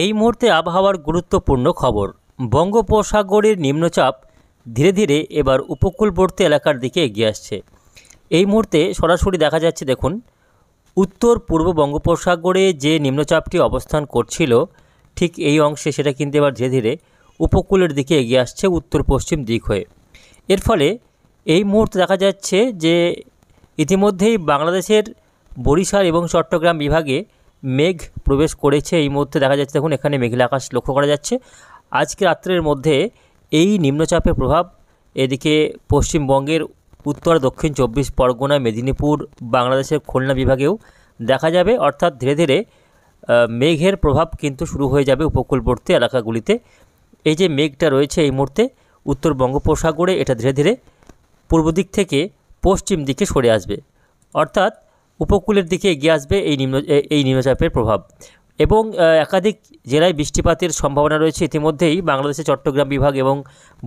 এই মুহূর্তে আবহাওয়ার গুরুত্বপূর্ণ খবর বঙ্গোপসাগরের নিম্নচাপ ধীরে ধীরে এবার উপকূলবর্তী এলাকার দিকে এগিয়ে আসছে এই মুহূর্তে সরাসরি দেখা যাচ্ছে দেখুন উত্তর পূর্ব বঙ্গোপসাগরে যে নিম্নচাপটি অবস্থান করছিল ঠিক এই অংশে সেটা কিন্তু এবার ধীরে ধীরে উপকূলের দিকে এগিয়ে আসছে উত্তর পশ্চিম দিক হয়ে এর ফলে এই মুহূর্তে দেখা যাচ্ছে যে ইতিমধ্যেই বাংলাদেশের বরিশাল এবং চট্টগ্রাম বিভাগে মেঘ প্রবেশ করেছে এই মুহূর্তে দেখা যাচ্ছে দেখুন এখানে মেঘলা আকাশ লক্ষ্য করা যাচ্ছে আজকে রাত্রের মধ্যে এই নিম্নচাপের প্রভাব এদিকে পশ্চিমবঙ্গের উত্তর দক্ষিণ চব্বিশ পরগনা মেদিনীপুর বাংলাদেশের খুলনা বিভাগেও দেখা যাবে অর্থাৎ ধীরে ধীরে মেঘের প্রভাব কিন্তু শুরু হয়ে যাবে উপকূলবর্তী এলাকাগুলিতে এই যে মেঘটা রয়েছে এই মুহূর্তে উত্তর বঙ্গোপসাগরে এটা ধীরে ধীরে পূর্ব দিক থেকে পশ্চিম দিকে সরে আসবে অর্থাৎ উপকূলের দিকে এগিয়ে আসবে এই নিম্ন এই নিম্নচাপের প্রভাব এবং একাধিক জেলায় বৃষ্টিপাতের সম্ভাবনা রয়েছে ইতিমধ্যেই বাংলাদেশের চট্টগ্রাম বিভাগ এবং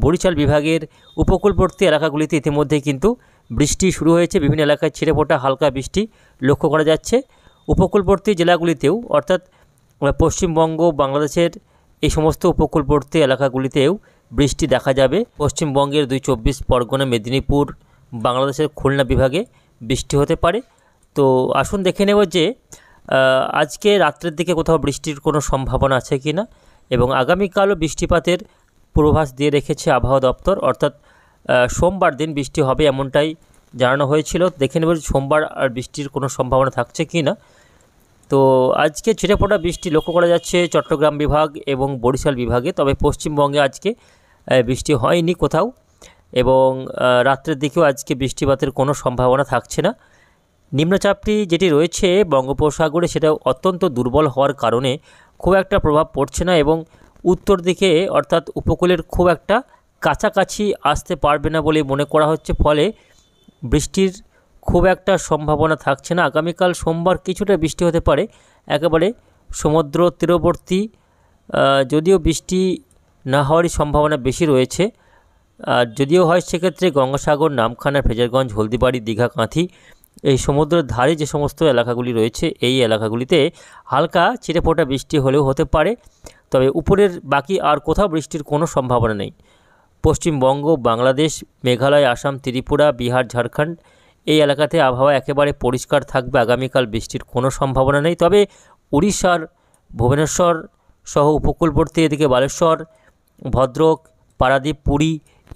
বরিশাল বিভাগের উপকূলবর্তী এলাকাগুলিতে ইতিমধ্যেই কিন্তু বৃষ্টি শুরু হয়েছে বিভিন্ন এলাকায় ছিঁড়ে ফোটা হালকা বৃষ্টি লক্ষ্য করা যাচ্ছে উপকূলবর্তী জেলাগুলিতেও অর্থাৎ পশ্চিমবঙ্গ বাংলাদেশের এই সমস্ত উপকূলবর্তী এলাকাগুলিতেও বৃষ্টি দেখা যাবে পশ্চিমবঙ্গের দুই চব্বিশ পরগনা মেদিনীপুর বাংলাদেশের খুলনা বিভাগে বৃষ্টি হতে পারে তো আসুন দেখে নেব যে আজকে রাত্রের দিকে কোথাও বৃষ্টির কোনো সম্ভাবনা আছে কি না এবং আগামীকালও বৃষ্টিপাতের পূর্বাভাস দিয়ে রেখেছে আবহাওয়া দপ্তর অর্থাৎ সোমবার দিন বৃষ্টি হবে এমনটাই জানানো হয়েছিল দেখে নেব সোমবার আর বৃষ্টির কোনো সম্ভাবনা থাকছে কি না তো আজকে পড়া বৃষ্টি লক্ষ্য করা যাচ্ছে চট্টগ্রাম বিভাগ এবং বরিশাল বিভাগে তবে পশ্চিমবঙ্গে আজকে বৃষ্টি হয়নি কোথাও এবং রাত্রের দিকেও আজকে বৃষ্টিপাতের কোনো সম্ভাবনা থাকছে না নিম্নচাপটি যেটি রয়েছে বঙ্গোপসাগরে সেটা অত্যন্ত দুর্বল হওয়ার কারণে খুব একটা প্রভাব পড়ছে না এবং উত্তর দিকে অর্থাৎ উপকূলের খুব একটা কাছাকাছি আসতে পারবে না বলে মনে করা হচ্ছে ফলে বৃষ্টির খুব একটা সম্ভাবনা থাকছে না আগামীকাল সোমবার কিছুটা বৃষ্টি হতে পারে একেবারে সমুদ্র তীরবর্তী যদিও বৃষ্টি না হওয়ারই সম্ভাবনা বেশি রয়েছে আর যদিও হয় সেক্ষেত্রে গঙ্গাসাগর নামখানা ফেজারগঞ্জ হলদিবাড়ি দীঘা কাঁথি এই সমুদ্রের ধারে যে সমস্ত এলাকাগুলি রয়েছে এই এলাকাগুলিতে হালকা ছিটেফোঁটা বৃষ্টি হলেও হতে পারে তবে উপরের বাকি আর কোথাও বৃষ্টির কোনো সম্ভাবনা নেই পশ্চিমবঙ্গ বাংলাদেশ মেঘালয় আসাম ত্রিপুরা বিহার ঝাড়খণ্ড এই এলাকাতে আবহাওয়া একেবারে পরিষ্কার থাকবে আগামীকাল বৃষ্টির কোনো সম্ভাবনা নেই তবে উড়িষ্যার ভুবনেশ্বর সহ উপকূলবর্তী এদিকে বালেশ্বর ভদ্রক পারাদ্বীপ পুরী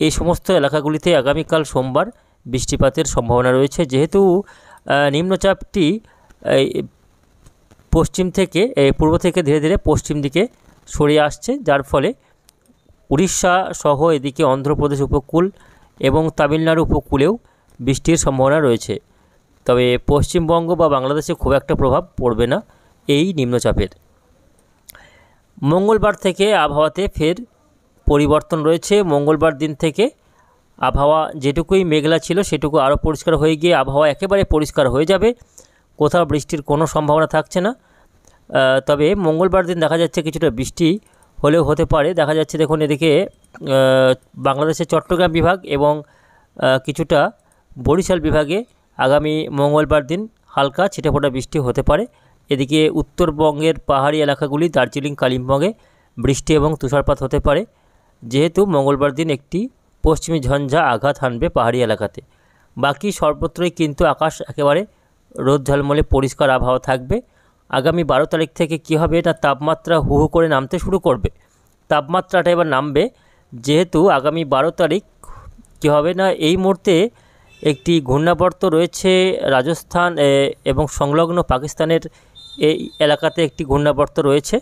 এই সমস্ত এলাকাগুলিতে আগামীকাল সোমবার বৃষ্টিপাতের সম্ভাবনা রয়েছে যেহেতু নিম্নচাপটি পশ্চিম থেকে পূর্ব থেকে ধীরে ধীরে পশ্চিম দিকে সরে আসছে যার ফলে উড়িষ্যা সহ এদিকে অন্ধ্রপ্রদেশ উপকূল এবং তামিলনাড়ু উপকূলেও বৃষ্টির সম্ভাবনা রয়েছে তবে পশ্চিমবঙ্গ বা বাংলাদেশে খুব একটা প্রভাব পড়বে না এই নিম্নচাপের মঙ্গলবার থেকে আবহাওয়াতে ফের পরিবর্তন রয়েছে মঙ্গলবার দিন থেকে আবহাওয়া যেটুকুই মেঘলা ছিল সেটুকু আরও পরিষ্কার হয়ে গিয়ে আবহাওয়া একেবারে পরিষ্কার হয়ে যাবে কোথাও বৃষ্টির কোনো সম্ভাবনা থাকছে না তবে মঙ্গলবার দিন দেখা যাচ্ছে কিছুটা বৃষ্টি হলেও হতে পারে দেখা যাচ্ছে দেখুন এদিকে বাংলাদেশের চট্টগ্রাম বিভাগ এবং কিছুটা বরিশাল বিভাগে আগামী মঙ্গলবার দিন হালকা ছিটেফোটা বৃষ্টি হতে পারে এদিকে উত্তরবঙ্গের পাহাড়ি এলাকাগুলি দার্জিলিং কালিম্পংয়ে বৃষ্টি এবং তুষারপাত হতে পারে যেহেতু মঙ্গলবার দিন একটি পশ্চিমী ঝঞ্ঝা আঘাত হানবে পাহাড়ি এলাকাতে বাকি সর্বত্রই কিন্তু আকাশ একেবারে রোদ ঝলমলে পরিষ্কার আবহাওয়া থাকবে আগামী বারো তারিখ থেকে কি হবে না তাপমাত্রা হু হু করে নামতে শুরু করবে তাপমাত্রাটা এবার নামবে যেহেতু আগামী বারো তারিখ কী হবে না এই মুহূর্তে একটি ঘূর্ণাবর্ত রয়েছে রাজস্থান এবং সংলগ্ন পাকিস্তানের এই এলাকাতে একটি ঘূর্ণাবর্ত রয়েছে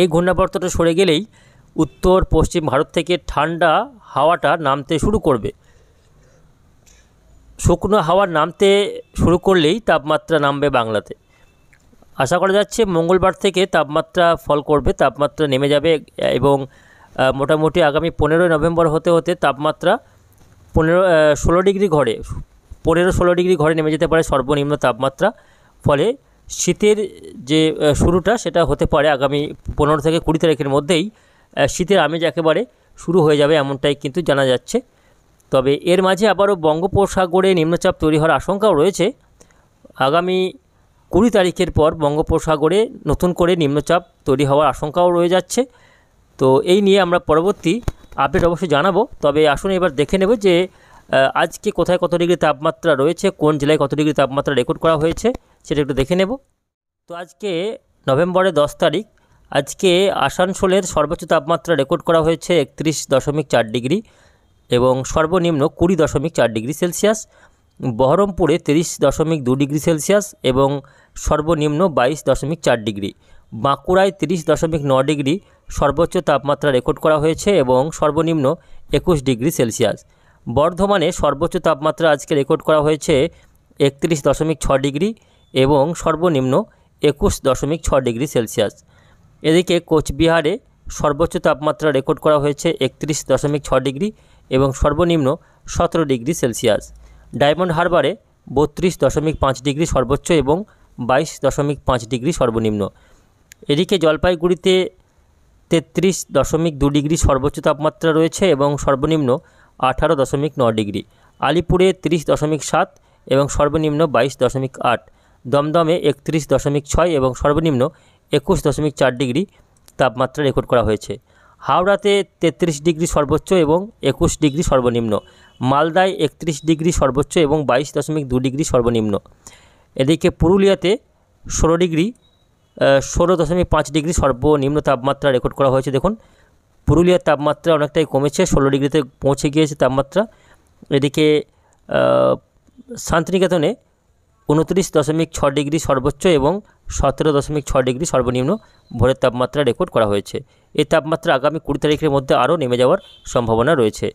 এই ঘূর্ণাবর্তটা সরে গেলেই উত্তর পশ্চিম ভারত থেকে ঠান্ডা হাওয়াটা নামতে শুরু করবে শুকনো হাওয়া নামতে শুরু করলেই তাপমাত্রা নামবে বাংলাতে আশা করা যাচ্ছে মঙ্গলবার থেকে তাপমাত্রা ফল করবে তাপমাত্রা নেমে যাবে এবং মোটামুটি আগামী পনেরোই নভেম্বর হতে হতে তাপমাত্রা পনেরো ষোলো ডিগ্রি ঘরে পনেরো ষোলো ডিগ্রি ঘরে নেমে যেতে পারে সর্বনিম্ন তাপমাত্রা ফলে শীতের যে শুরুটা সেটা হতে পারে আগামী পনেরো থেকে কুড়ি তারিখের মধ্যেই শীতের আমেজ একেবারে শুরু হয়ে যাবে এমনটাই কিন্তু জানা যাচ্ছে তবে এর মাঝে আবারও বঙ্গোপসাগরে নিম্নচাপ তৈরি হওয়ার আশঙ্কাও রয়েছে আগামী কুড়ি তারিখের পর বঙ্গোপসাগরে নতুন করে নিম্নচাপ তৈরি হওয়ার আশঙ্কাও রয়ে যাচ্ছে তো এই নিয়ে আমরা পরবর্তী আপডেট অবশ্যই জানাবো তবে আসুন এবার দেখে নেব যে আজকে কোথায় কত ডিগ্রি তাপমাত্রা রয়েছে কোন জেলায় কত ডিগ্রি তাপমাত্রা রেকর্ড করা হয়েছে সেটা একটু দেখে নেব তো আজকে নভেম্বরের দশ তারিখ আজকে আসানসোলের সর্বোচ্চ তাপমাত্রা রেকর্ড করা হয়েছে একত্রিশ দশমিক চার ডিগ্রি এবং সর্বনিম্ন কুড়ি দশমিক চার ডিগ্রি সেলসিয়াস বহরমপুরে তিরিশ দশমিক দু ডিগ্রি সেলসিয়াস এবং সর্বনিম্ন বাইশ দশমিক চার ডিগ্রি বাঁকুড়ায় তিরিশ দশমিক ন ডিগ্রি সর্বোচ্চ তাপমাত্রা রেকর্ড করা হয়েছে এবং সর্বনিম্ন একুশ ডিগ্রি সেলসিয়াস বর্ধমানে সর্বোচ্চ তাপমাত্রা আজকে রেকর্ড করা হয়েছে একত্রিশ দশমিক ছ ডিগ্রি এবং সর্বনিম্ন একুশ দশমিক ছ ডিগ্রি সেলসিয়াস এদিকে কোচবিহারে সর্বোচ্চ তাপমাত্রা রেকর্ড করা হয়েছে একত্রিশ দশমিক ছ ডিগ্রি এবং সর্বনিম্ন সতেরো ডিগ্রি সেলসিয়াস ডায়মন্ড হারবারে বত্রিশ দশমিক পাঁচ ডিগ্রি সর্বোচ্চ এবং বাইশ দশমিক পাঁচ ডিগ্রি সর্বনিম্ন এদিকে জলপাইগুড়িতে তেত্রিশ দশমিক দু ডিগ্রি সর্বোচ্চ তাপমাত্রা রয়েছে এবং সর্বনিম্ন আঠারো দশমিক ন ডিগ্রি আলিপুরে তিরিশ দশমিক সাত এবং সর্বনিম্ন বাইশ দশমিক আট দমদমে একত্রিশ দশমিক ছয় এবং সর্বনিম্ন একুশ দশমিক চার ডিগ্রি তাপমাত্রা রেকর্ড করা হয়েছে হাওড়াতে তেত্রিশ ডিগ্রি সর্বোচ্চ এবং একুশ ডিগ্রি সর্বনিম্ন মালদায় একত্রিশ ডিগ্রি সর্বোচ্চ এবং বাইশ দশমিক দু ডিগ্রি সর্বনিম্ন এদিকে পুরুলিয়াতে ষোলো ডিগ্রি ষোলো দশমিক পাঁচ ডিগ্রি সর্বনিম্ন তাপমাত্রা রেকর্ড করা হয়েছে দেখুন পুরুলিয়ার তাপমাত্রা অনেকটাই কমেছে ষোলো ডিগ্রিতে পৌঁছে গিয়েছে তাপমাত্রা এদিকে শান্তিনিকেতনে উনত্রিশ দশমিক ছ ডিগ্রি সর্বোচ্চ এবং সতেরো দশমিক ছয় ডিগ্রি সর্বনিম্ন ভোরের তাপমাত্রা রেকর্ড করা হয়েছে এই তাপমাত্রা আগামী কুড়ি তারিখের মধ্যে আরও নেমে যাওয়ার সম্ভাবনা রয়েছে